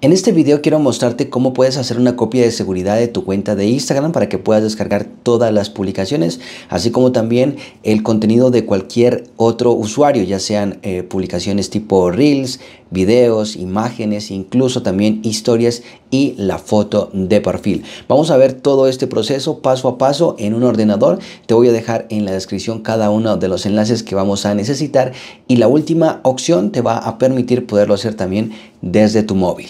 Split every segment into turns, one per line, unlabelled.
En este video quiero mostrarte cómo puedes hacer una copia de seguridad de tu cuenta de Instagram para que puedas descargar todas las publicaciones, así como también el contenido de cualquier otro usuario, ya sean eh, publicaciones tipo Reels, videos, imágenes, incluso también historias y la foto de perfil. Vamos a ver todo este proceso paso a paso en un ordenador. Te voy a dejar en la descripción cada uno de los enlaces que vamos a necesitar y la última opción te va a permitir poderlo hacer también desde tu móvil.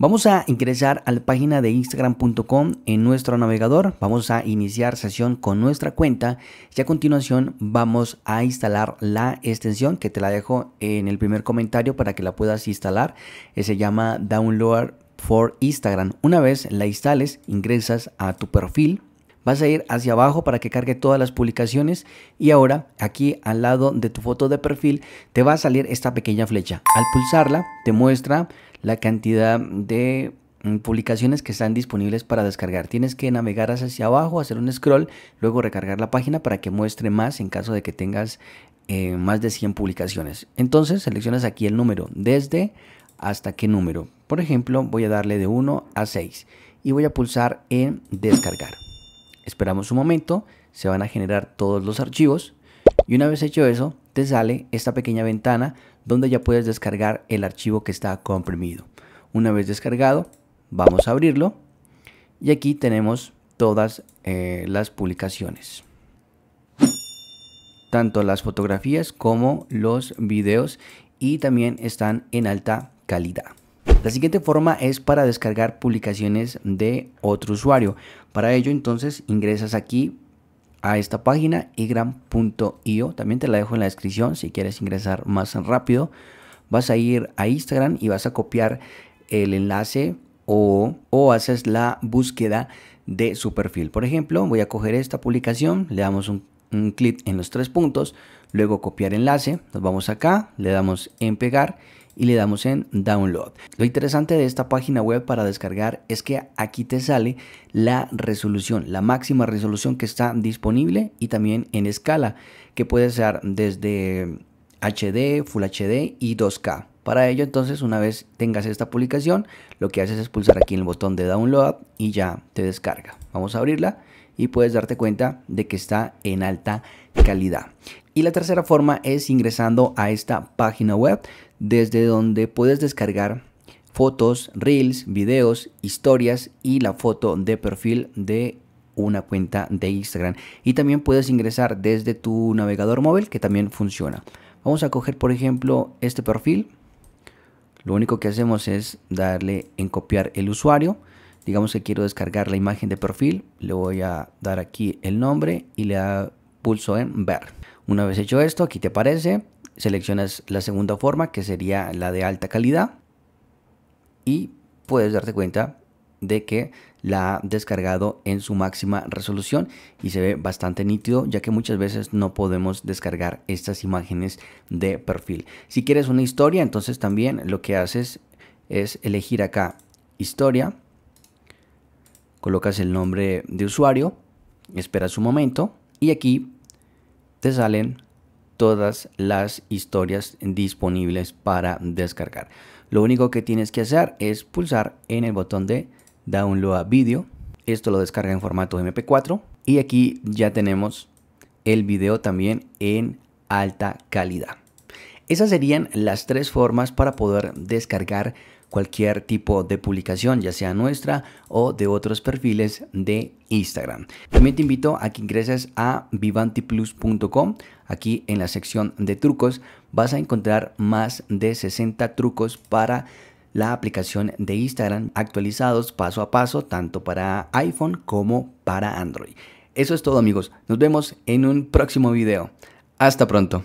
Vamos a ingresar a la página de instagram.com en nuestro navegador, vamos a iniciar sesión con nuestra cuenta y a continuación vamos a instalar la extensión que te la dejo en el primer comentario para que la puedas instalar, eh, se llama Download for Instagram. Una vez la instales, ingresas a tu perfil, vas a ir hacia abajo para que cargue todas las publicaciones y ahora aquí al lado de tu foto de perfil te va a salir esta pequeña flecha. Al pulsarla te muestra la cantidad de mm, publicaciones que están disponibles para descargar. Tienes que navegar hacia abajo, hacer un scroll, luego recargar la página para que muestre más en caso de que tengas eh, más de 100 publicaciones. Entonces seleccionas aquí el número, desde hasta qué número. Por ejemplo, voy a darle de 1 a 6 y voy a pulsar en descargar. Esperamos un momento, se van a generar todos los archivos y una vez hecho eso, te sale esta pequeña ventana donde ya puedes descargar el archivo que está comprimido. Una vez descargado, vamos a abrirlo y aquí tenemos todas eh, las publicaciones. Tanto las fotografías como los videos y también están en alta calidad. La siguiente forma es para descargar publicaciones de otro usuario. Para ello entonces ingresas aquí a esta página igram.io. También te la dejo en la descripción si quieres ingresar más rápido. Vas a ir a Instagram y vas a copiar el enlace o, o haces la búsqueda de su perfil. Por ejemplo, voy a coger esta publicación, le damos un, un clic en los tres puntos, luego copiar enlace, nos vamos acá, le damos en pegar y le damos en download. Lo interesante de esta página web para descargar es que aquí te sale la resolución, la máxima resolución que está disponible y también en escala que puede ser desde HD, Full HD y 2K. Para ello entonces una vez tengas esta publicación lo que haces es pulsar aquí en el botón de download y ya te descarga. Vamos a abrirla y puedes darte cuenta de que está en alta calidad. Y la tercera forma es ingresando a esta página web desde donde puedes descargar fotos, reels, videos, historias y la foto de perfil de una cuenta de Instagram. Y también puedes ingresar desde tu navegador móvil que también funciona. Vamos a coger por ejemplo este perfil. Lo único que hacemos es darle en copiar el usuario. Digamos que quiero descargar la imagen de perfil. Le voy a dar aquí el nombre y le pulso en ver. Una vez hecho esto, aquí te aparece, seleccionas la segunda forma que sería la de alta calidad y puedes darte cuenta de que la ha descargado en su máxima resolución y se ve bastante nítido ya que muchas veces no podemos descargar estas imágenes de perfil. Si quieres una historia entonces también lo que haces es elegir acá historia, colocas el nombre de usuario, esperas un momento y aquí te salen todas las historias disponibles para descargar. Lo único que tienes que hacer es pulsar en el botón de Download Video. Esto lo descarga en formato MP4 y aquí ya tenemos el video también en alta calidad. Esas serían las tres formas para poder descargar cualquier tipo de publicación, ya sea nuestra o de otros perfiles de Instagram. También te invito a que ingreses a vivantiplus.com. Aquí en la sección de trucos vas a encontrar más de 60 trucos para la aplicación de Instagram actualizados paso a paso tanto para iPhone como para Android. Eso es todo amigos, nos vemos en un próximo video. Hasta pronto.